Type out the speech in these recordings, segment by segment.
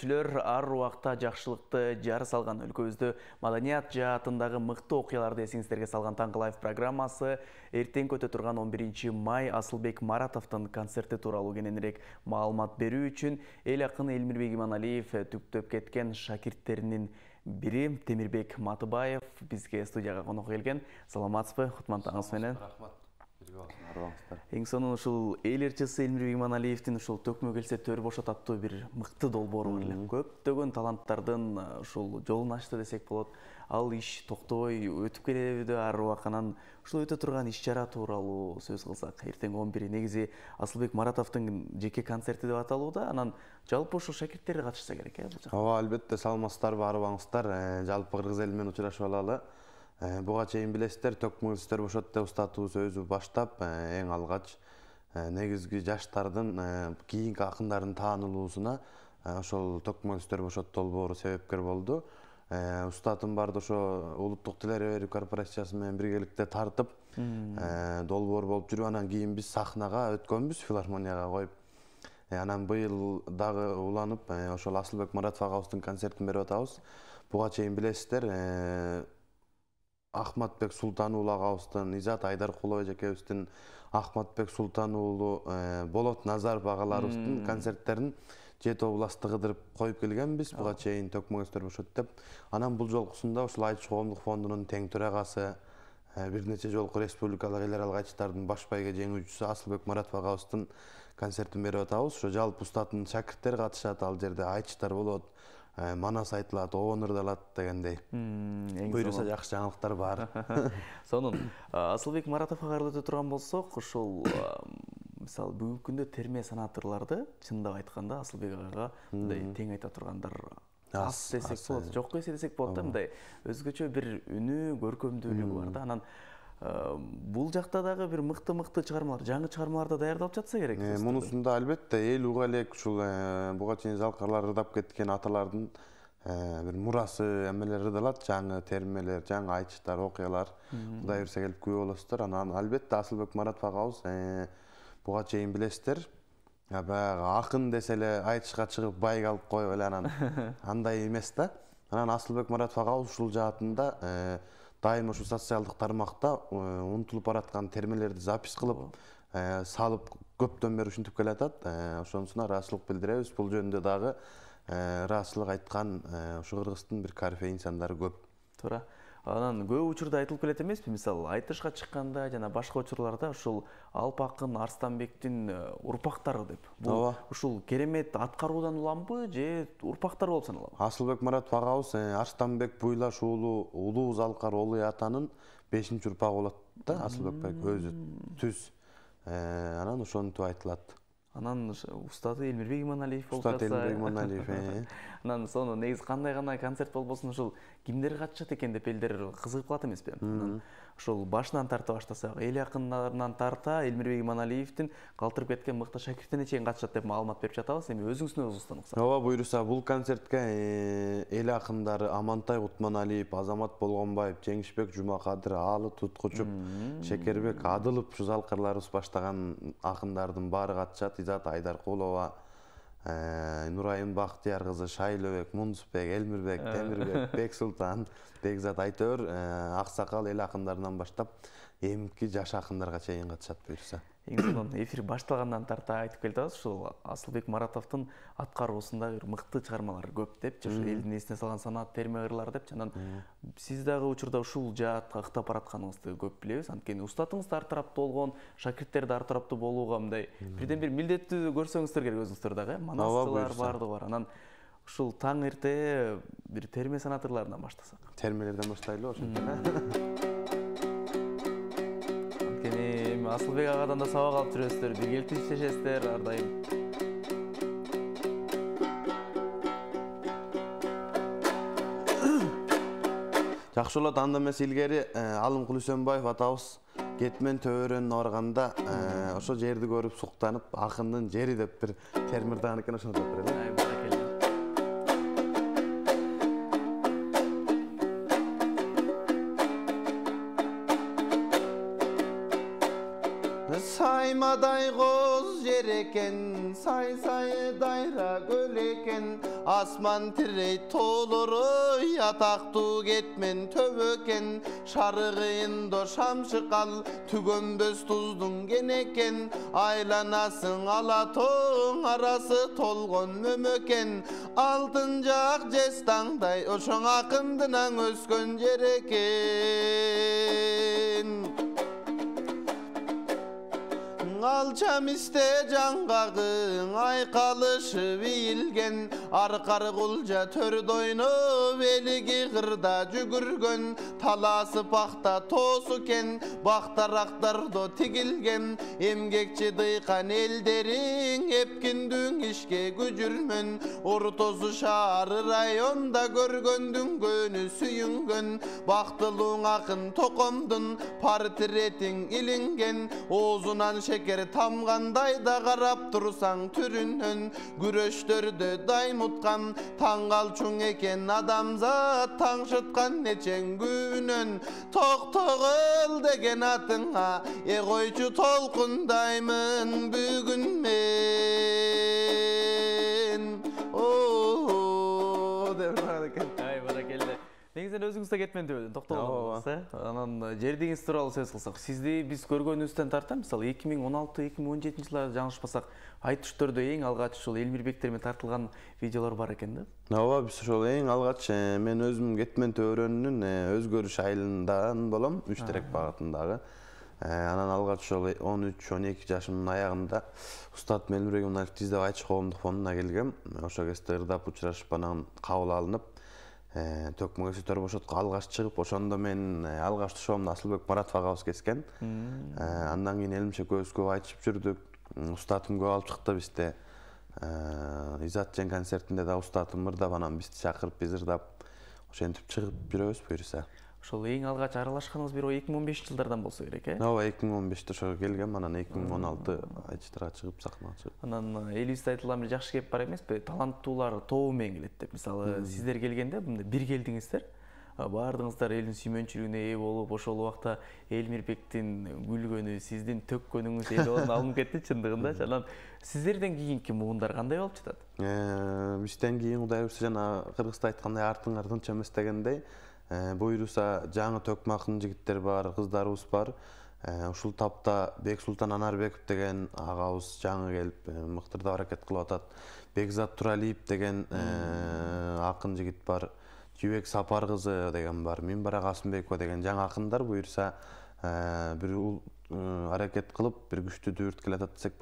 Тарбиячілер ар уақытта жақшылықты жар салған өлкөзді маданият жаатындағы мықты оқияларды есіңіздерге салған лайф программасы ертең көте тұрған 11 май Асылбек Маратовтың концерті туралы кененірек маалымат беру үшін ел ақын Элмирбек Иманалиев түптөп кеткен шакирттеринин бірі Темирбек Матыбаев бізге студияға қонақ келген. саламатсызбы кутман таңыңыз менен. Рахмат. эң сонун ушул эл ырчысы элмирбек иманалиевдин ушул төкмө келсе төр бошот аттуу бир мыкты долбоору бар эле көптөгөн таланттардын ушул жолун ачты десек болот ал иш токтобой өтүп келебиде ар убак анан ушул өтө турган иш чара тууралуу сөз кылсак эртең он бири негизи асылбек маратовдун жеке концерти деп аталууда анан жалпы ушул шакирттер катышса керек э бул жака ооба албетте саламатсыздарбы арыбаңыздар э, жалпы кыргыз эли менен учурашып алалы Э, буга чейин билесиздер төкмөңүздөр деп устатыбыз өзү баштап э, эң алгач э, негизги жаштардын кийинки акындардын таанылуусуна ошол төкмөңүздөр бошот долбоору себепкер болду ұстатым барды ошо улуттук берүү корпорациясы менен биргеликте тартып долбоор болуп жүрүп анан кийин биз сахнага өткөнбүз филармонияга коюп анан быйыл дагы уланып ошол асылбек маратов агабыздын концертин берип атабыз буга чейин билесиздер акматбек султан уулу агабыздын изат айдаркулова эжекебиздин акматбек султан уулу э, болот назаров агаларыбыздын концерттерин жети областты кыдырып коюп келгенбиз буга чейин төкмө көздөр бошот деп анан бул жолкусунда ушул айтыш коомдук фондунун тең төрагасы э, бир нече жолку республикалык эл аралык айтыштардын баш байге жеңүүчүсү асылбек маратов агабыздын концертин берип атабыз ошо жалпы устаттын шакирттери катышат ал жерде айтыштар болот Э, манас айтылат обон ырдалат дегендей буюрса жакшы жаңылыктар бар сонун э, асылбек маратов кайрылып өтө турган болсок ушул э, мисалы бүгүнкү күндө терме санатырларды чындап айтканда асылбек агага мындай тең айта тургандар аз десек болот жокко эсе десек болот да мындай өзгөчө бир үнү көркөмдүүлүгү бар да анан Э, бул жакта дагы бир мыкты мыкты чыгармалар жаңы чыгармаларды даярдалып жатса керек э, мунусунда албетте эл уга элек ушул э, буга чейин залкарлар ырдап кеткен аталардын бир мурасы эмелер ырдалат жаңы термелер жаңы айтыштар окуялар кудай буюрса келип күбө болосуздар анан албетте асылбек маратов агабыз буга чейин билесиздер баягы акын десе эле айтышка чыгып алып коюп эле анан андай эмес да анан асылбек маратов агабыз ушул жаатында дайым ушул социалдык тармакта э, унутулуп бараткан термелерди запись кылып э, салып көптөн бери ушинтип келатат э, ошонусуна ыраазычылык билдиребиз бул жөнүндө дагы ыраазычылык айткан ушу кыргыздын бир инсандары көп туура анан көп учурда айтылып келет эмеспи мисалы айтышка чыкканда жана башка учурларда ушул алп акын арстанбектин э, урпактары деп бул ооба ушул керемет аткаруудан уламбы же урпактар болуп саналабы асылбек маратов агабыз э, арстанбек буйлаш уулу улуу залкар олуйя атанын бешинчи урпагы болот да асылбек байке өзү түз э, анан ошентип айтылат анан устаты элмирбек иманалиев болуп к устат элмирбек иманалиев анан сонун негизи кандай гана концерт болбосун ушул кимдер катышат экен деп элдер кызыгып калат эмеспи анан ушул башынан тарта баштасак эл акындарынан тарта элмирбек иманалиевдин калтырып кеткен мыкты шакиртине чейин катышат деп маалымат берип жатабыз эми өзүңүздүн оозуңуздан укса ооба буюрса бул концертке э, эл акындары амантай кутманалиев азамат болгонбаев жеңишбек жумакадыр аалы туткучуп шекербек адылов ушу залкарларыбыз баштаган акындардын баары катышат изат айдаркулова Э, нурайым бактыяр кызы шайлообек мунусбек элмирбек э. темирбек бексултан бекзат айтор э, аксакал эл акындарынан баштап эмки жаш акындарга чейин катышат буюрса негізі эфир башталғаннан тарта айтып келе жатырсыз сол асылбек маратовтың бір мықты шығармалары көп деп же елдің есіне салған санат ырлар деп жанан сиз дагы учурда ушул жаатка ыктап баратканыңызды көп билебиз анткени устатыңыз да ар тараптуу болгон шакирттер да ар тараптуу болууга мындай бирден бир милдеттүү көрсөңүздөр керек өзүңүздөр дагы иә? манасчылар баардыгы бар анан ушул таң эрте бир терме санаторларынан баштасак термелерден баштайлы ошентип дайым асылбек ағадан да сабақ алып жүресіздер біргелікте шешесіздер әрдайым жақсы болады анда эмесе илгери ә, алымқұл үсөнбаев атабыз кетмен төөрөнүн барганда ә, ошо жерди көрүп суктанып акындын жери деп бир термирдагыныкин ошентип эле саймадай қоз жер екен сай дайра көл екен асман тірей толыры ятақту кетмен төбі екен до шамшы қал түгөнбөс тұздың кен екен айланасың алатоң арасы толгон мөмөкен алтын жақ жестаңдай ошоң ақындынан өскен жер екен alçam iste can qagın ayqalışı bilgen arqar qulca tör doynu beligi gırda jügürgön talası paxta tosuken baxtaraqdardo tigilgen emgekçi dıyqan elderin epkindün işke gücürmün ortosu şarı rayonda görgöndün gönü süyüngön baxtılun akın tokomdun partiretin ilingen ozunan şeker егер тамғандай да қарап тұрсаң дайым уткан даймұтқан таңғалчуң екен адамзат таңшытқан нечен күнін тоқтығыл деген атыңа е қойчу толқындаймын бүгін мен негизинен өзүңүз да кетмендеуден тоқталған э ә? анан жер тууралуу сөз кылсак сизди биз көргөнүбүздөн тарта мисалы эки миң он алты эки миң он жетинчи жылдары жаңылышпасак айтыштөрдө эң алгач ушул элмирбектер менен тартылган видеолор бар экен да ооба биз ошол эң алгач ә, мен өзүм кетмен төөрөнүнүн ә, өзгөрүш айылындан болом үч терек багытындагы анан алгач ошол он үч он эки жашымдын аягында устат элмирбек мынаев издеп айтыш коомдук фондуна келгем ошол кезде ырдап учурашып анан кабыл алынып төкмө э, төр бошотко алгач чыгып ошондо мен э, алгач тушоомду асылбек маратов агабыз кескен э, андан кийин элмиш экөөбүз көп айтышып жүрдүк устатым көп алып чыкты бизди изат эженин концертинде даг устатым ырдап анан бизди чакырып биз ырдап ошентип чыгып жүрөбүз буюрса ошол эң алгач аралашканыңыз бир эки миң он бешинчи жылдардан болсо керек э ооба эки миң он беште ошого келгем анан эки миң он алты айтыштарга чыгып сахнага чыгып анан э, элибизде айтылган бир жакшы кеп бар эмеспи таланттуулар тобу менен келет деп мисалы сиздер келгенде мындай бир келдиңиздер баардыгыңыздар элдин сүймөнчүлүгүнө ээ болуп ошол убакта элмирбектин күлгөнү сиздин төккөнүңүз эл абалына алынып кетти чындыгындачы анан сиздерден кийинки муундар кандай болуп жатат э, бизден кийин кудай буюрса жана кыргызда айткандай артыңар тынч эмес дегендей Э, буйруса жаңы төкмақын жігіттер бар кыздарыбыз бар э, ушул тапта бексултан анарбеков деген агабыз жаңы келип әрекет э, аракет кылып атат бекзат туралиев деген ақын жігіт бар жибек сапар деген бар минбара касымбекова деген жаңы акындар буюрса бир аракет кылып бир күчтүү дүбүрт келе атат десек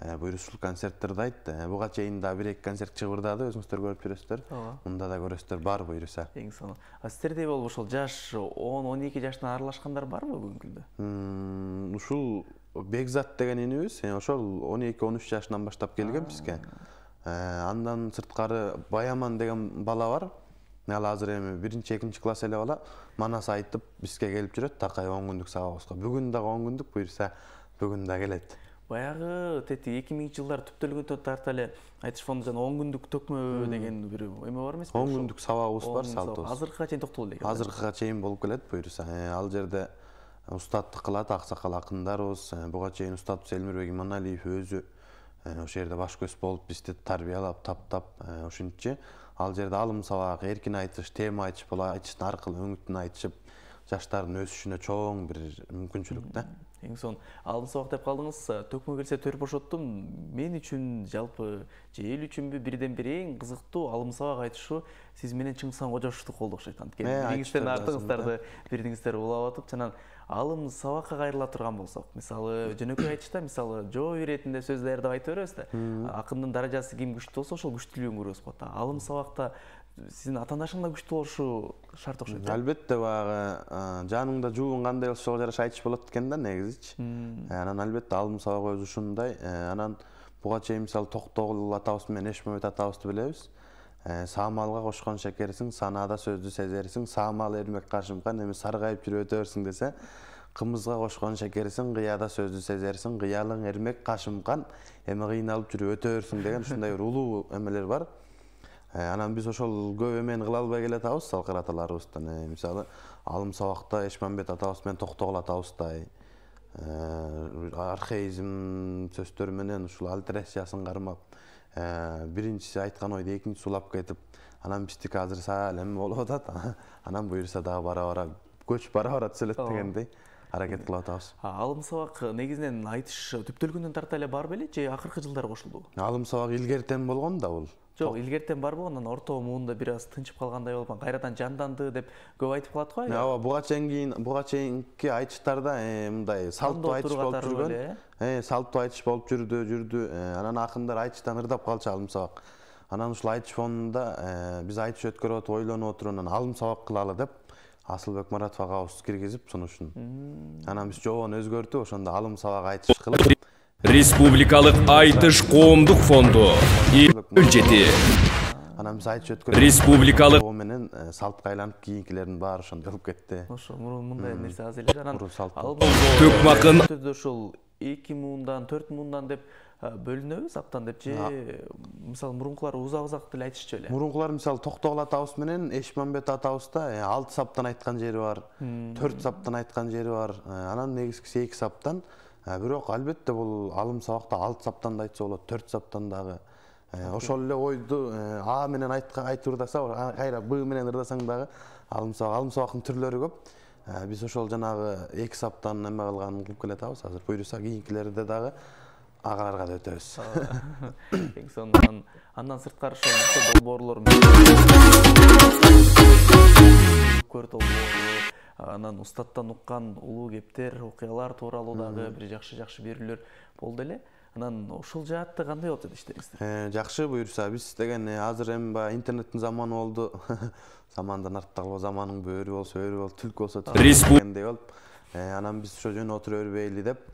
Э, буюрушул концерттерди айтты э, буга чейин дагы бир эки концерт чыгып ырдады өзүңүздөр көрүп жүрөсүздөр ооба мында да көрөсүздөр бар буюрса эң сонун а сиздерде болуп ошол жаш он он эки жашынан аралашкандар барбы бүгүнкү күндө ушул бекзат деген инибиз э, ошол он эки он үч жашынан баштап келген бизге андан сырткары баяман деген бала бар ал азыр эми биринчи экинчи класс эле бала манас айтып бизге келип жүрөт такай он күндүк сабагыбызга бүгүн дагы он күндүк буюрса бүгүн да келет баягы тети эки миңинчи жылдары түптөлгөн тарта эле айтыш фонду жана он күндүк төкмө деген бир эме бар эмеспи он күндүк сабагыбыз бар салтыбыз азыркыга чейин токтолуп элек азыркыга чейин болуп келет буюрса э, ал жерде устаттык кылат аксакал акындарыбыз э, буга чейин устатыбыз элмирбек иманалиев өзү э, ошол жерде баш көз болуп бизди тарбиялап таптап ушинтчи ал жерде алым сабак эркин айтыш тема айтыш бул айтыштын аркылуу өңүтүн айтышып жаштардын өсүшүнө чоң бир мүмкүнчүлүк да эң сонун алым сабак деп калдыңыз э, төкмө келсе төр бошоттум мен үчүн жалпы же эл үчүнбү бирден бир эң кызыктуу алым сабак айтышуу сиз менен чыңгысан кожошотуку болду окшойт анткени бириңиздердин артыңыздарды бирдиңиздер улап атып жанан алым сабакка кайрыла турган болсок мисалы жөнөкөй да мисалы жо иретинде сөз даярдап айта беребиз да акындын даражасы ким күчтүү болсо ошол күчтүүлүгүн көрөбүз го алым сабакта сіздің анашың да күчтүү болушу шарт окшойт албетте баягы жаныңда жугун кандай болсо ошого жараша айтыш болот экен да негизичи ә, анан албетте алым сабак өзү ушундай ә, анан буга чейин мисалы токтогул атабыз менен эшмөмөт атабызды билебиз ә, саамалга кошкон шекерсиң санаада сөздү сезерсиң саамал эрмек кашымкан эми саргайып жүрүп өтө десе кымызга кошкон шекерсиң кыяда сөзді сезерсиң қиялың эрмек қашымқан эми кыйналып жүрүп өтө берсің деген ушундай бир улуу эмелер бар анан биз ошол көп эмени кыла албай келе атабыз салкыр аталарыбыздын мисалы алым сабакта эшмамбет атабыз менен токтогул атабыздай археизм сөздөрү менен ушул альтерациясын кармап биринчиси айткан ойду экинчиси улап кетип анан биздики азыр сал эме болуп атат анан буюрса дагы бара бара көч бара бара түзөлөт дегендей аракет кылып атабыз алым сабак негизинен айтыш түптөлгөндөн тарта эле бар беле же акыркы жылдары кошулдубу алым сабак илгертен болгон да бул жок илгертен барбы анан орто муунда бир аз тынчып калгандай анан кайрадан жанданды деп көп айтып калат го ооба буга чейин кийин буга чейинки айтыштарда э, мындай салттуу айтыш болуп жүргөн салттуу айтыш болуп жүрдү жүрдү анан акындар айтыштан ырдап калчу алым сабак анан ушул айтыш фонунда э, биз айтыш өткөрүп атып ойлонуп отуруп анан алым сабак кылалы деп асылбек маратов агабызды киргизип сунушун анан биз жобону өзгөртүп ошондо алым сабак айтыш кылып республикалык айтыш коомдук фонду жети анамыз айтып республикалық республикалык менен салпка айланып кийинкилердин баары ошондой болуп кетти ошо мурун мындай нерсе аз эле анан төкмакын ушул эки муундан төрт муундан деп бөлүнөбүз аптан деп же мисалы мурункулар узак узак деле айтышчу беле мурункулар мисалы токтогул атабыз менен эшмамбет атабызда алты саптан айткан жери бар төрт саптан айткан жери бар анан негизгиси эки саптан Э, бирок албетте бул алым сабакта алты саптан да айтса болот төрт саптан дагы э, ошол эле ойду э, а менен айтып ырдаса кайра б менен ырдасаң дагы алым алым сабактын түрлөрү көп биз ошол жанагы эки саптан эме кылган кылып келе атабыз азыр буюрса кийинкилерде дагы агаларга да өтөбүз эң сонун андан сырткары ошол долбоорлор анан устаттан уккан улуу кептер окуялар тууралуу дагы бир жакшы жакшы берүүлөр болду эле анан ушул жаатты кандай болуп жана иштедиңиздер э, жакшы буюрса биз деген э, азыр эми баягы интернеттин заманы болду замандан артта калба заманың бөөрү болсо өрү бол түлк болсо түлк болуп э, анан биз ошо жөн отура бербейли деп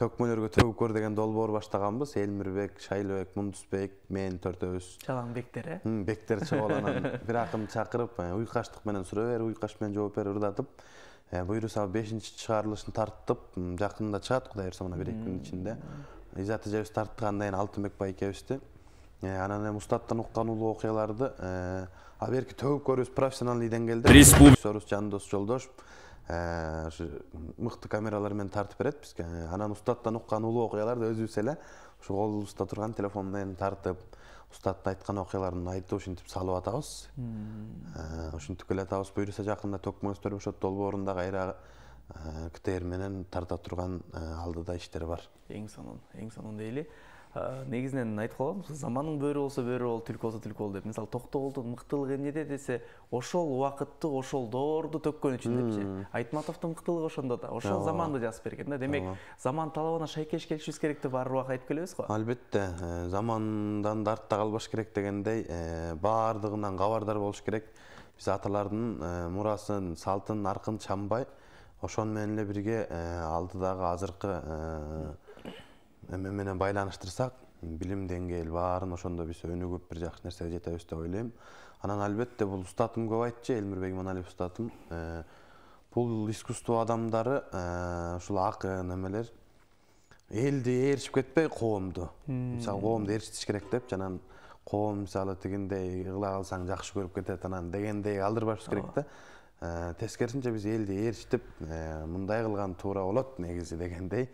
төкмөлөргө төгүп көр деген долбоор баштаганбыз элмирбек шайлыбек мундусбек мен төртөөбүз жалаң бектер э бектер чыгып алып анан бир акынды чакырып уйкаштык менен суроо бер уйкаш менен жооп бер ырдатып буюрса бешинчи чыгарылышын тарттып жакында чыгат кудай буюрса мына бир эки күндүн ичинде изат эжебиз тарттык андан кийин алтынбек бай анан эми устаттан уккан улуу окуяларды а берки төгүп көрүүбүз профессиональный деңгээлде республика жандос жолдошев Ә, мыкты камералар менен тартып берет бизге ә, анан устаттан уккан улуу окуяларды өзүбүз эле ушу колубузда турган менен тартып устаттын айткан окуяларын айтып ушинтип салып атабыз ушинтип ә, атабыз буюрса жакында төкмөстөр ошол да кайра ктр менен тарта турган алдыда иштер бар эң сонун эң сонун дейли ә, негізінен айтып қаламыз заманның бөрі болса бөрі бол түлкі болса түлкі бол деп мысалы тоқтоғұлдың мықтылығы неде десе ошол уақытты ошол доорду төккөн үчүн депчи айтматовдун мыктылыгы ошондо да ошол заманды жазып берген да демек заман талабына шайкеш келишибиз керек деп ар убакыт айтып келебиз го албетте э, замандан да артта калбаш керек дегендей э, баардыгынан кабардар болуш керек биз аталардын мурасын салтын аркын чамбай ошону менен эле бирге алдыдагы азыркы менен байланыштырсак билим деңгээл баарын ошондо биз өнүгүп бир жакшы нерсеге жетебиз деп ойлойм анан албетте бул устатым көп айтчу элмирбек иманалиев устатым э, бул искусство адамдары э, ушул акын эмелер элди ээрчип кетпей коомду мисалы коомду ээрчитиш керек деп жанан коом мисалы тигиндей кыла калсаң жакшы көрүп кетет анан дегендей алдырбашыбыз керек да э, тескерисинче биз элди ээрчитип мындай кылган туура болот негизи дегендей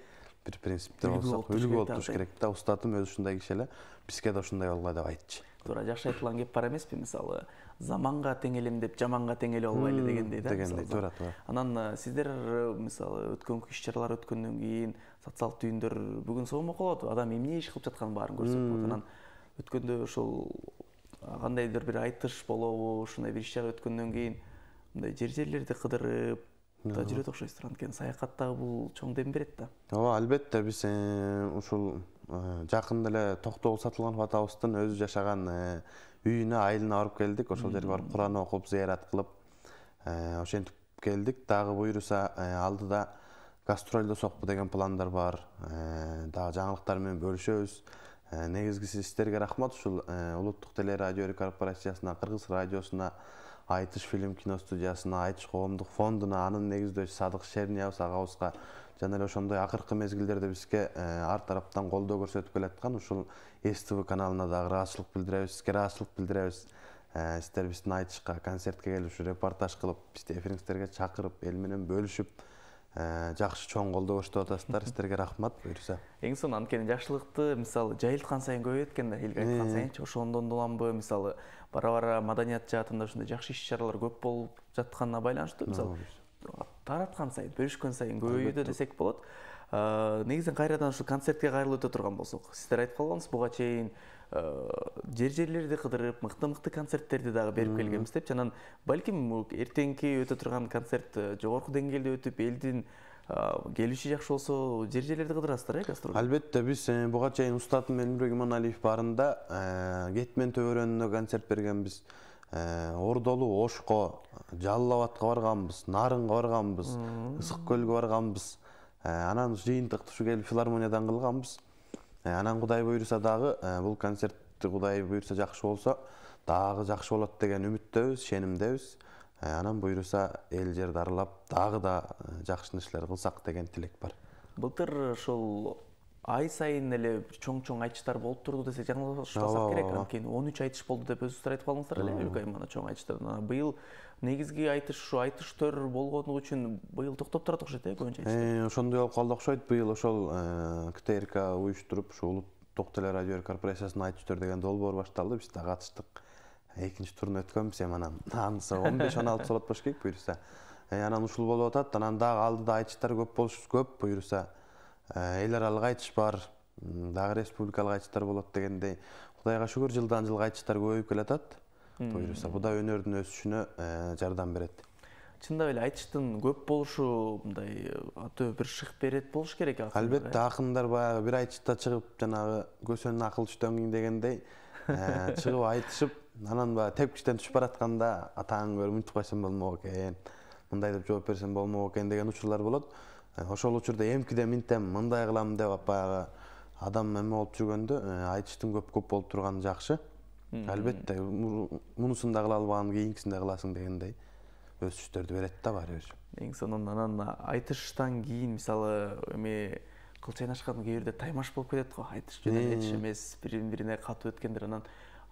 бир принципте болсок үлгү болуп туруш керек да устатым өзү ушундай киши эле бизге да ушундай болгула деп айтчы туура жакшы айтылган кеп бар эмеспи мисалы заманга теңелем деп жаманга теңеле албайлы дегендей да дегендей туура туура анан сиздер мисалы өткөнкү иш чаралар өткөндөн кийин социалдык түйүндөр бүгүн сомок болот адам эмне иш кылып жатканын баарын көрсөк болот анан өткөндө ошол кандайдыр бир айтыш болобу ушундай бир иш чара өткөндөн кийин мындай жер жерлерди кыдырып да жүрөт окшойсуз тууран анткени саякат дагы бул чоң дем берет да ооба албетте биз э, ушул э, жакында эле токтогул сатылганов атабыздын өзү жашаган э, үйүнө айылына барып келдик ошол жерге барып куран окуп зыярат кылып ошентип келдик дагы буюрса алдыда гастролдосокпу деген пландар бар дагы жаңылыктар менен бөлүшөбүз негизгиси сиздерге рахмат ушул улуттук телерадио корпорациясына кыргыз радиосуна айтыш фильм киностудиясына айтыш коомдук фондуна анын негиздөөчү садык шерниябыз агабызга жана эле ошондой акыркы мезгилдерде бизге э, ар тараптан колдоо көрсөтүп келаткан ушул ств каналына дагы ыраазычылык билдиребиз сизге ыраазычылык билдиребиз э, сиздер биздин айтышка концертке келип ушу репортаж кылып бизди эфириңиздерге чакырып эл менен бөлүшүп Э, жакшы чоң колдоо коштоп атасыздар сиздерге рахмат буюрса эң сонун анткени жакшылыкты мисалы жайылткан сайын көбөйөт экен да элге айткан э. сайынчы ошондон уламбы мисалы бара бара маданият жаатында ушундай жакшы иш чаралар көп болуп жатканына байланыштуу мисалы тараткан сайын бөлүшкөн сайын көбөйүүдө десек болот э, негизинен кайрадан ушул концертке кайрылып өтө турган болсок сиздер айтып калгансыз буга чейин Э, жер жерлерди кыдырып мыкты мыкты концерттерди дагы берип келгенбиз депчи анан балким эртеңки өтө турган концерт э, жогорку деңгээлде өтүп элдин э, келиши жакшы болсо жер жерлерди кыдырасыздар э эгастрол албетте биз буга чейин устатым элмирбек иманалиев барында кетмен төө өрөөнүндө концерт бергенбиз ордолуу ошко жалал абадка барганбыз нарынга барганбыз ысык көлгө барганбыз анан жыйынтыкты ушу келип филармониядан кылганбыз Ә, анан кудай буюрса дагы ә, бул концертти кудай буюрса жакшы болсо дагы жакшы болот деген үмүттөбүз ишенимдебиз ә, анан буюрса эл жерди аралап дагы да жакшы нерселер кылсак деген тилек бар былтыр ушул ай сайын эле чоң чоң айтыштар болуп турду десе жаңылышпасак керек анткени он үч айтыш болду деп өзүңүздөр айтып калдыңыздар эле кйманы чоң айтыштар анан быйыл негизги айтыш ушу айтыш болгону үчүн быйыл токтоп турат окшойт э көбүнчө э, ошондой болуп калды окшойт быйыл ошол э, ктрк уюштуруп ушу улуттук теле радио корпорациясынын айтыш деген долбоор башталды биз дагы катыштык экинчи турун өткөнбүз эми анан анысы он беш он алтысы болот болуш керек буюрса э, анан ушул болуп атат анан дагы алдыда айтыштар көп болуш көп буюрса Э, эл аралык айтыш бар дагы республикалык айтыштар болот дегендей кудайга шүгүр жылдан жылга айтыштар көбөйүп келе атат буюрса бул да өнөрдүн өсүшүнө э, жардам берет чындап эле айтыштын көп болушу мындай өтө э, бир шык берет болуш керек албетте акындар баягы бир айтышта чыгып жанагы көсөнүн акылы түштөн кийин дегендей чыгып айтышып анан баягы тепкичтен түшүп баратканда атаң көрүп мынтип койсом болмок экен мындай деп жооп берсем болмок экен деген учурлар болот Э, ошол учурда эмкиде минтем мындай кылам деп баягы адам эме болуп жүргөндө э, айтыштын көп көп болуп турганы жакшы албетте мунусун да кыла албаган кийинкисин да кыласың дегендей өсүштөрдү берет да баары бир эң сонун анан айтыштан кийин мисалы эме кылчайнашкан кээ бирде таймаш болуп кетет го айтыш жөн э. эч эмес бири бирине катуу өткөндөр анан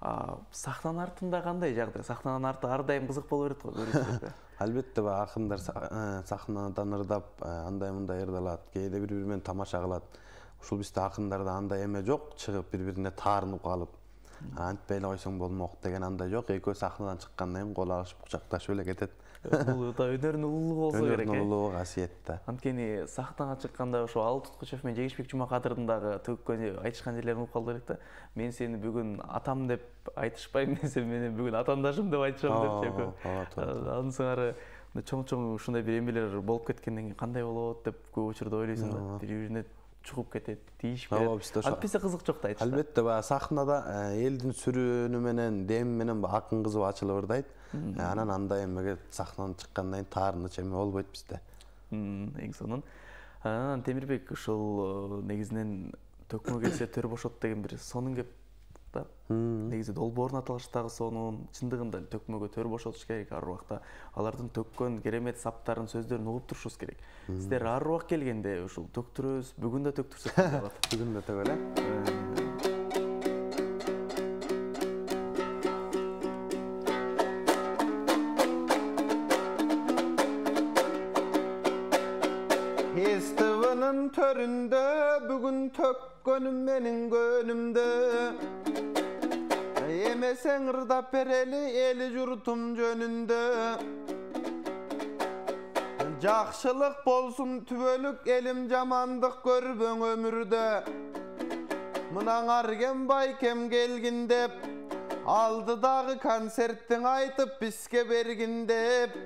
ыыы сахнаның артында қандай жағдай сахнаның арты әрдайым қызық болу керек ғой әлбетте ба ақындар ә, сахнадан ырдап ә, андай мындай ырдалады кейде бір бірімен тамаша қылады ушул бизде акындарда андай эме жок чыгып бири бирине таарынып калып эле «Ә, койсоң болмок деген андай жок экөө сахнадан чыккандан кийин кол алышып кучакташып эле кетет бул өнөрдүн улуулугу болсо керек өнердің улуулугу касиет да анткени сахнага чыкканда ошо ал туткучев менен жеңишбек жумакадырдын дагы төккөн айтышкан жерлерин угуп калдырык да мен сени бүгүн атам деп айтышпайм мен сени менен бүгүн атаандашым деп айтышам деп жеку андан ә, сыңары чоң чоң ушундай бир эмелер болуп кеткенден кийин кандай болот деп көп учурда ойлойсуң да бири бирине чугуп кетет тийишип кетет ооба антпесе кызык жок да айтышта албетте баягы сахнада элдин ә, сүрөөнү менен деми менен акын кызып ачыла бырдайт анан андай эмеге сахнанан чыккандан кийин таарыныч эме болбойт бизде эң сонун анан темирбек ушул э, негизинен төкмө келсе төр бошот деген бир сонун кеп да негизи долбоордун аталышы дагы сонун чындыгында төкмөгө төр бошотуш керек ар убакта алардын төккөн керемет саптарын сөздөрүн угуп турушубуз керек сиздер ар убак келгенде ушул төктүрөбүз бүгүн да төктүрсөк бүгүн да төгөлү көнім менің көнімді емесең ырдап берелі елі жұртым жөнінді жақшылық болсын түбөлік елім жамандық көрбөң өмірді мынаң арген бай кем келгін деп алдыдағы концерттің айтып бізге бергін деп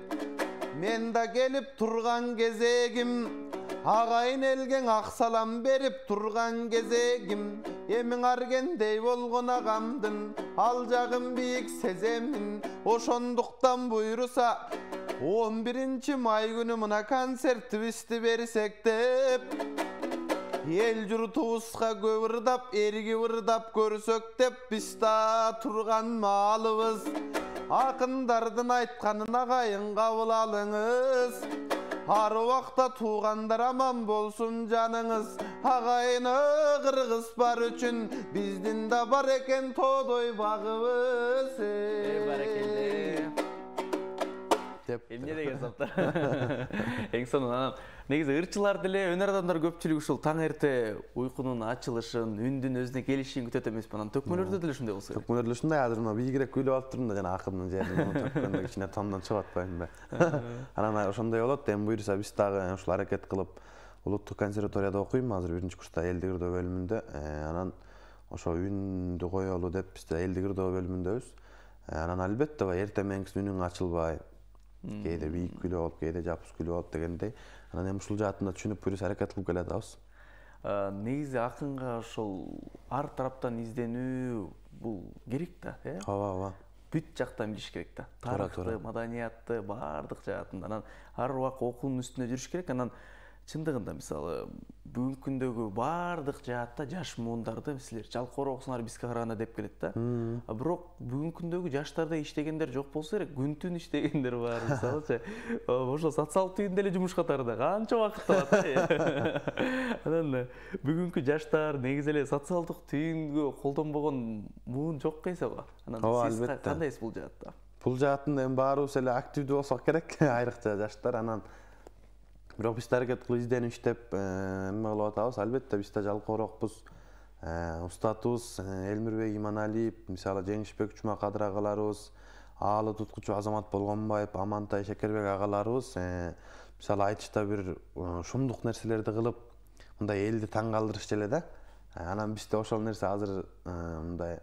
мен да келіп тұрған кезегім ағайын елген ақсалам беріп тұрған кезегім емің аргендей болгон ағамдың, ал жағын биік сеземін ошондуктан буйруса 11 май күнү мына концерт берсек деп ел журтубузга көп ырдап эрги ырдап көрсөк деп да тұрған маалыбыз ақындардың айтқанын ағайын кабыл алыңыз Ар уақта туғандар аман болсын жаныңыз ағайыны қырғыз бар үшін біздің да бар екен тодой бағыбыз бәрекелді деп эмне деген эң сонун негизи ырчылар деле өнөр адамдар көпчүлүгү ушул таң эрте уйкунун ачылышын үндүн өзүнө келишин күтөт эмеспи анан төкмөлөрдө деле ушундай болсо керек төкмөлөрдө ушундай азыр мына бийигирээк күйлөп алып да жана акындын жерин төккөндө кичине тамдан чыгып атпаймынбы анан ошондой болот эми буюрса биз дагы ушул аракет кылып улуттук консерваторияда окуйм азыр биринчи курста элди кырдоо бөлүмүндө э, анан ошо үндү коелу деп биз элди кырдоо бөлүмүндөбүз э, анан албетте баягы эртең менкисин үнүң ачылбай кээде бийик күйлөп алып кээде жапыз күйлөп алып дегендей анан эми ушул жаатында түшүнүп бир аракет кылып атабыз негизи акынга ошол ар тараптан изденүү бул керек да э ооба ооба бүт жактан билиш керек да тарыхты маданиятты баардык жаатында анан ар убак окуунун үстүндө жүрүш керек анан чындыгында мисалы бүгүнкү күндөгү баардык жаатта жаш муундарды силер жалкоорооксуңар бизге караганда деп келет да а бирок бүгүнкү күндөгү жаштарда иштегендер жок болсо керек күн түн иштегендер бар мисалычы ошол социалдык түйүн эле жумуш катары да канча убакыт алат э? анан бүгүнкү жаштар негизи эле социалдык түйүнгө колдонбогон муун жок жоккоэсего анан ооба албетте кандайсыз бул жаатта бул жаатында эми баарыбыз эле активдүү болсок керек айрыкча жаштар анан бирок биз даракет кылып изденип иштеп эме кылып атабыз албетте да жалкоорокпуз э, устатыбыз э, элмирбек иманалиев мисалы жеңишбек жумакадыр агаларыбыз аалы туткучу азамат болгонбаев амантай шекербек агаларыбыз э, мисалы айтышта бир шумдук нерселерди кылып мындай элди таң калтырышчу эле да анан бизде ошол нерсе азыр мындай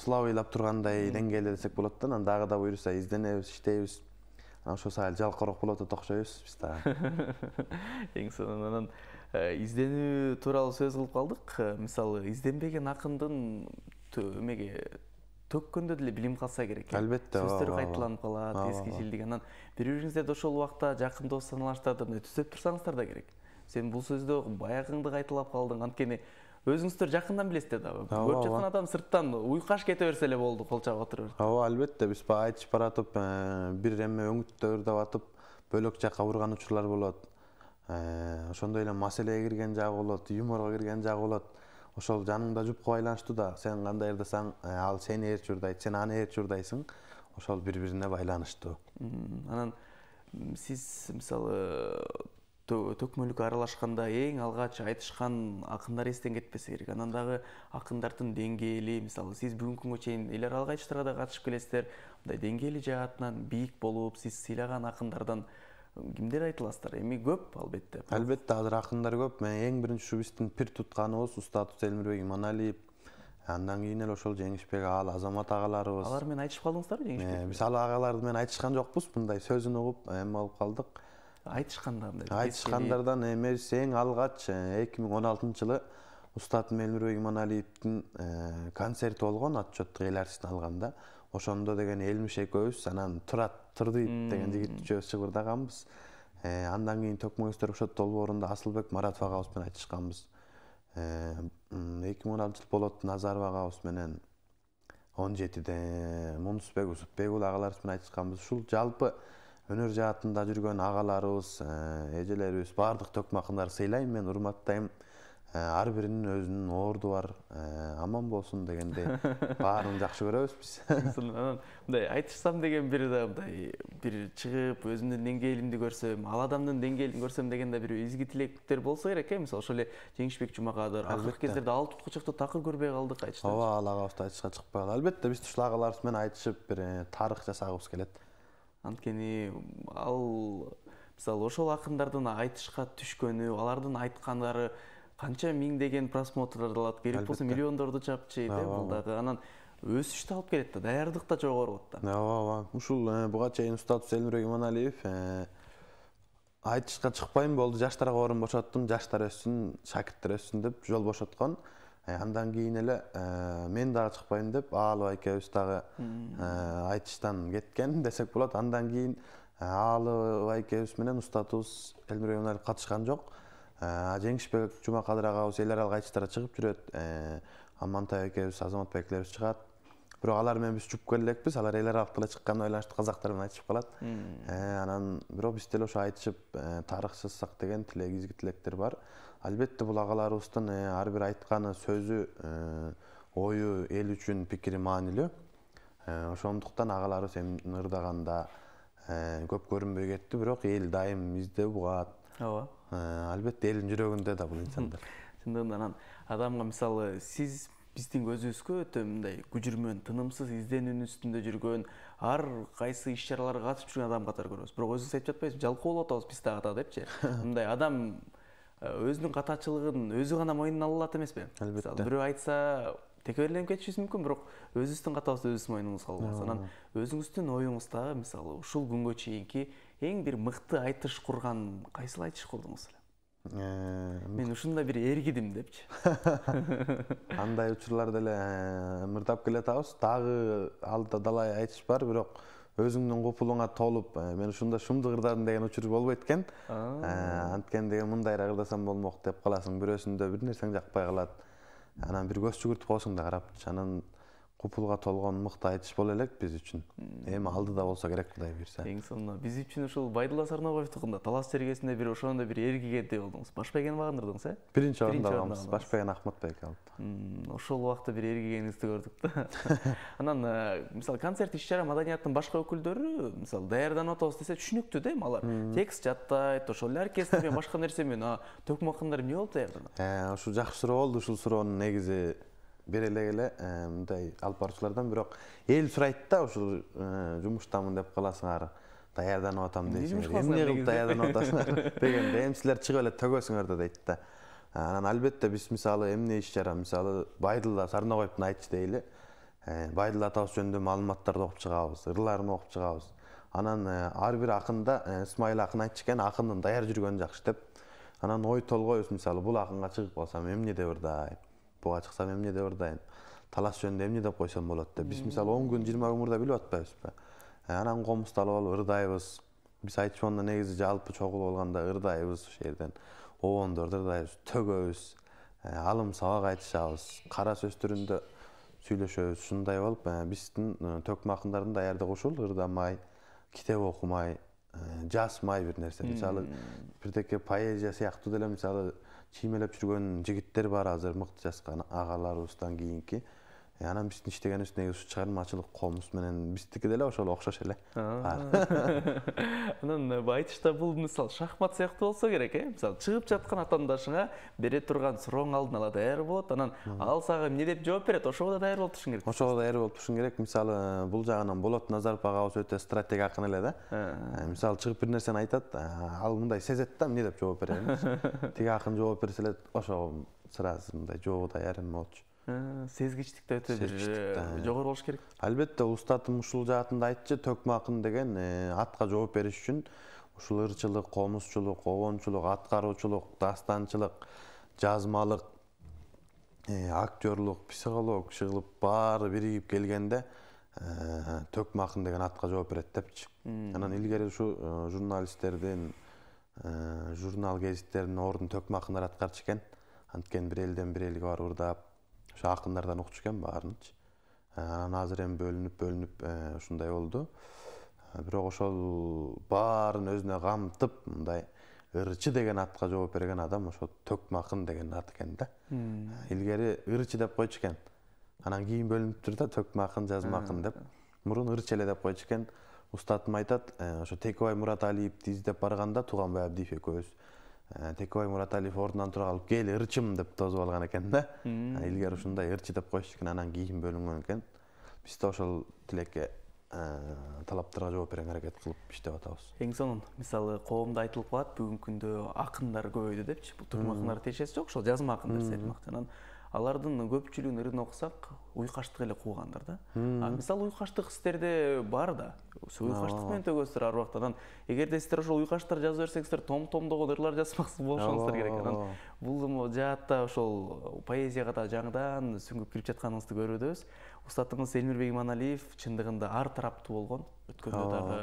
слабыйлап тургандай деңгээлде десек болот да анан дагы да буюрса изденебиз иштейбиз ошол сыйайлы жалкоороок болуп атат окшойбуз биз дагы эң сонун анан э, изденүү тууралуу сөз кылып калдык э, мисалы изденбеген акындын эмеге төккөндө деле билим калса керек албетте ооба сөздөрү кайталанып калат эски калатэскил анан бири бириңиздерди ошол убакта жакын дос санаалаштарды мындай түздөп турсаңыздар да керек сен бул сөздү баягыңды кайталап калдың анткени өзүңүздөр жакындан билесиздер да көрүп жаткан адам сырттан уйкаш кете берсе эле болду кол чабып отура берет ооба албетте биз баягы айтышып баратып ә, бир эме өңүттөөрдап атып бөлөк жакка бурган учурлар болот ошондой ә, эле маселеге кирген жагы болот юморго кирген жагы болот ошол жаныңда жупка байланыштуу да сен кандай ырдасаң ә, ал сени ээрчи ырдайт сен аны ээрчи ырдайсың ошол бири бирине байланыштуу анан сиз мисалы төкмөлүк аралашканда эң алгач айтышкан акындар эстен кетпесе керек анан дагы акындардын деңгээли мисалы сиз бүгүнкү күнгө чейин эл аралык айтыштарга да катышып келесиздер мындай деңгээли жаатынан бийик болуп сиз сыйлаган акындардан кимдер аласыздар эми көп албетте албетте азыр акындар көп мен эң биринчи ушу биздин пир тутканыбыз устатыбыз элмирбек иманалиев андан кийин эле ошол жеңишбек аал азамат агаларыбыз алар менен айтышып калдыңыздарбы жеңишбек биз э, ал агаларды менен айтышкан жокпуз мындай сөзүн угуп эме болуп калдык айтышкандарда айтышкандардан эми эң алгач э, эки миң он алтынчы жылы устат элнурбек иманалиевдин э, концерти болгон отчеттук эл артистин алганда ошондо деген элмиш экөөбүз анан турат турдыев деген жигит үчөөбүз чыгырдаганбыз э, андан кийин төкмө көздөр ошот долбоорунда асылбек маратов агабыз менен айтышканбыз эки миң он алтынчы жылы болот назаров агабыз менен он жетиде мунусбек усупбек уулу агаларыбыз менен айтышканбыз ушул жалпы өнөр жаатында жүргөн агаларыбыз э, эжелерибиз баардык төкмө акындарды сыйлайм мен урматтайм э, ар биринин өзүнүн орду бар э, аман болсун дегендей баарын жакшы көрөбүз биз анан мындай айтышсам деген бир да мындай бир чыгып өзүмдүн деңгээлимди көрсөм ал адамдын деңгээлин көрсөм деген да бир изги тилектер болсо керек э мисалы ошол эле жеңишбек жумагадыр акыркы кездерде ал туткучукты такыр көрбөй калдык айтышты ооба ал агабызды айтышка чыкпай калды албетте биз ушул агаларыбыз менен айтышып бир тарых жасагыбыз келет анткени ал мисалы ошол акындардын айтышка түшкөнү алардын айткандары канча миңдеген просмотрлорду алат керек болсо миллиондорду э бул дагы анан өсүштү алып келет да даярдык да жогору болот да ооба ооба ушул э, буга чейин устатыбыз элмирбек иманалиев э, айтышка чыкпайм болду жаштарга орун бошоттум жаштар өссүн шакирттер өссүн деп жол бошоткон Э, андан кийин эле э, мен дагы чыкпайм деп аалы экөөбүз дагы э, айтыштан кеткен десек болот андан кийин аалы экөөбүз менен устатыбыз элмир эминалиев катышкан жок жеңишбек жумакадыр агабыз эл аралык айтыштарга чыгып жүрөт амантай экөөбүз байкелерибиз чыгат бирок алар менен биз чүп келе элекпиз алар эл аралык деле чыкканына байланыштуу казактар менен айтышып калат анан бирок биз деле ошо айтышып тарых жазсак деген изги тилектер бар албетте бул агаларыбыздын ар э, бир айтканы сөзү э, ою эл үчүн пикири маанилүү э, ошондуктан агаларыбыз эми ырдаганда көп көрүнбөй кетти бирок эл дайым издеп угат ооба албетте элдин жүрөгүндө да бул инсандар чындыгында анан адамга мисалы сиз биздин көзүбүзгө өтө мындай күжүрмөн тынымсыз изденүүнүн үстүндө жүргөн ар кайсы иш чараларга катышып жүргөн адам катары көрөбүз бирок өзүңүз айтып жатпайсызбы жалкоо болуп атабыз биз дагы да депчи мындай адам Э, өзінің қататшылығын өзі ғана мойнына ала алады емес пе әлбетте біреу айтса текерленіп кетішіңіз мүмкін бірақ өзіңіздің қаталсыз өзіңіз мойныңызға алыңыз анан өзіңіздің ойыңыздағы мысалы ушул күнгө чейинки ең бір мықты айтыш құрған кайсыл айтыш курдуңуз ә, мен ушундай бир эргидим депчи андай учурларда эле ымырдап ә, келе атабыз дагы алдыда далай айтыш бар бирок өзүңдүн купулуңа толуп э, мен ушунда шумдук ырдадым деген учур болбойт экен э, анткени деген мындайраак ырдасам болмок деп каласың бирөөсүндө бир нерсең жакпай калат анан бир көз жүгүртүп коесуң да карапчы анан купулга толгон мыкты айтыш боло элек биз үчүн эми алдыда болсо керек кудай буюрса эң сонуна биз үчүн ушул байдулла сарнобаевдукунда талас жергесинде бир ошондой бир эркигенде болдуңуз башбегени багындырдыңыз э биринчи орунду алганбыз башбеген акматбек алып ошол убакта бир эргигениңизди көрдүк да анан мисалы концерт иш чара маданияттын башка өкүлдөрү мисалы даярданып атабыз десе түшүнүктүү да эми алар текст жаттайт ошол эле оркестр менен башка нерсе менен а төкмө акындар эмне болуп даярданат ушул жакшы суроо болду ушул суроонун негизи береле эле э, мындай алып баруучулардан бирок эл сурайт да ушул э, жумуштамын деп каласыңар даярданып атам дейсиңер эмне кылып даярданып атасыңар дегенде эми силер чыгып эле төгөсүңөр да дейт да э, анан албетте биз мисалы эмне иш чара мисалы байдылла сарногоевдун айтчы дейли байдылла атабыз жөнүндө маалыматтарды окуп чыгабыз ырларын окуп чыгабыз анан ар бир акында ысмайыл акын айтчу экен акындын даяр жүргөнү жакшы деп анан ой толгойбуз мисалы бул акынга чыгып калсам эмне деп ырдайт буга чыксам эмне деп ырдайм талас жөнүндө эмне деп койсом болот деп биз мисалы он күн жыйырма күн мурда билип атпайбызбы анан комузду алып алып ырдайбыз биз айтчубанда негизи жалпы чогулуп алганда ырдайбыз ошол жерден обондорду ырдайбыз төгөбүз алым сабак айтышабыз кара сөз түрүндө сүйлөшөбүз ушундай болуп биздин төкмө акындардын даярдыгы ушул ырдамай китеп окумай жазмай бир нерсе мисалы бирдеке поэзия сыяктуу деле мисалы чиймелеп жүрген жігіттер бар азыр мыкты жасқан агаларыбыздан кийинки анан биздин иштегенибиз негизи ушу чыгармачылык коомубуз менен биздики деле ошол окшош эле анан э, айтышта бул мисалы шахмат сыяктуу болсо керек э мисалы чыгып жаткан атаандашыңа бере турган сурооң алдын ала даяр болот анан ал сага эмне деп жооп берет ошого да даяр болуп турушуң керек ошого даяр болуп турушуң керек мисалы э, бул жагынан болот назаров агабыз өтө стратег акын эле да э. мисалы чыгып бир нерсени айтат ал мындай сезет да эмне деп жооп берерин тиги акын жооп берсе эле ошого сразу мындай жообу даяр эме болчу Ә, сезгичтикти өтө бир жогору ә. болуш керек албетте устатым ушул жаатында айтчы акын деген ә, атка жооп бериш үчүн ушул ырчылык комузчулук обончулук аткаруучулук дастанчылык жазмалык актерлук психолог иши кылып баары биригип келгенде акын деген атка жооп берет депчи анан илгери ушу журналисттердин журнал гезиттердин ордун акындар аткарчу экен анткени бир элден бир элге барып ырдап ошо акындардан укчу экен баарынчы анан азыр эми бөлүнүп бөлүнүп ушундай болду бирок ошол баарын өзүнө камтып мындай ырчы деген атка жооп берген адам ошо төкмө акын деген ат экен да илгери ырчы деп койчу экен анан кийин бөлүнүптүр да төкмө акын жазма акын деп мурун ырчы эле деп койчу экен устатым айтат ошо текебай мураталиевди издеп барганда туганбай абдиев экөөбүз Э, текебай мұраталиев орнынан тұра алып кел ырчым деп тозып алған екен да э, илгери ушундай ырчы деп коюш экен анан кийин бөлүнгөн экен биз да ошол тилекке э, талаптарга жооп берген аракет кылып иштеп атабыз эң сонун мисалы коомдо айтылып калат бүгүнкү күндө акындар көбөйдү депчи бул турма акындар тиешеси жок ошол жазма акындар айтмакчы анан алардын көпчүлүгүн ырын окусак уйкаштык эле куугандыр да а мисалы уйкаштык сиздерде бар да уйкаштык менен төгөсүздөр ар убакта анан эгерде сиздер ошол уйкаштарды жаза берсеңиздер том томдогон ырлар жазмакчы болушуңуздар керек анан бул жаатта ошол поэзияга да жаңыдан сүңгүп кирип жатканыңызды көрүүдөбүз устатыңыз элмирбек иманалиев чындыгында ар тараптуу болгон өткөндө дагы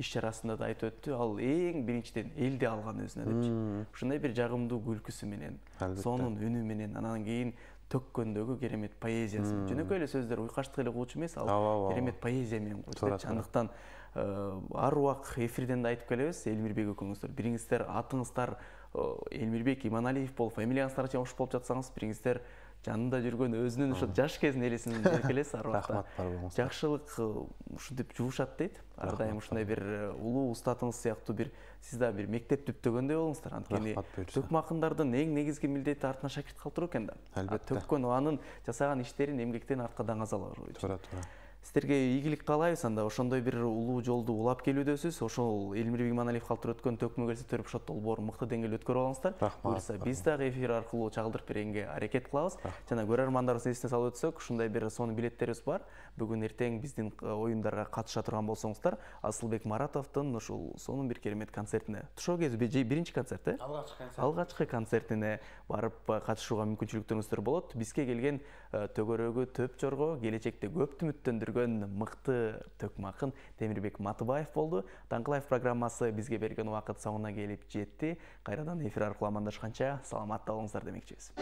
иш чарасында да айтып өттү ал эң биринчиден элди алган өзүнө депчи ушундай бир жагымдуу күлкүсү менен сонун үнү менен анан кийин төккөндөгү керемет поэзиясы жөнөкөй эле сөздөр уйкаштык эле кылуучу эмес ал керемет поэзия менен депчи андыктан э, ар убак эфирден да айтып келебиз элмирбек экөөңүздөр бириңиздер атыңыздар э, элмирбек иманалиев болуп фамилияңыздарга чейин болуп жатсаңыз бириңиздер жанында жүрген өзүнүн ошо жаш кезін элесин келесиз ар убакта рахмат бар болуңуз жакшылык ушинтип жуушат дейт ар дайым ушундай бир улуу устатыңыз сыяктуу бир сиз да бир мектеп түптөгөндөй болуңуздар анткени төкмө акындардын эң негизги милдети артына шакирт калтыруу экен да албетте төккөн анын жасаган иштерин эмгектен артка даңазалоо туура туура сиздерге ийгилик каалайбыз анда ошондой бир улуу жолду улап келүүдөсүз ошол элмир иманалиев калтырып өткөн төкмө келсе төрөп шот долбоорун мыкты деңгээлде өткөрүп алыңыздар рахмат буюрса биз дагы эфир аркылуу чагылдырып бергенге аракет кылабыз жана көрөрмандарыбызды эсине салып өтсөк ушундай бир сонун билеттерибиз бар бүгүн эртең биздин оюндарга катыша турган болсоңуздар асылбек маратовдун ушул сонун бир керемет концертине тушоо кезби же биринчи концерт э алгачкы концер алгачкы концертине барып катышууга мүмкүнчүлүктөрүңүздөр болот бизге келген Э, төгөрөгү төп жорго келечекте көптү үмүттөндүргөн мыкты төкмө акын темирбек матыбаев болду таңкы лайф программасы бизге берген убакыт соңуна келип жетти кайрадан эфир аркылуу амандашканча саламатта болуңуздар демекчибиз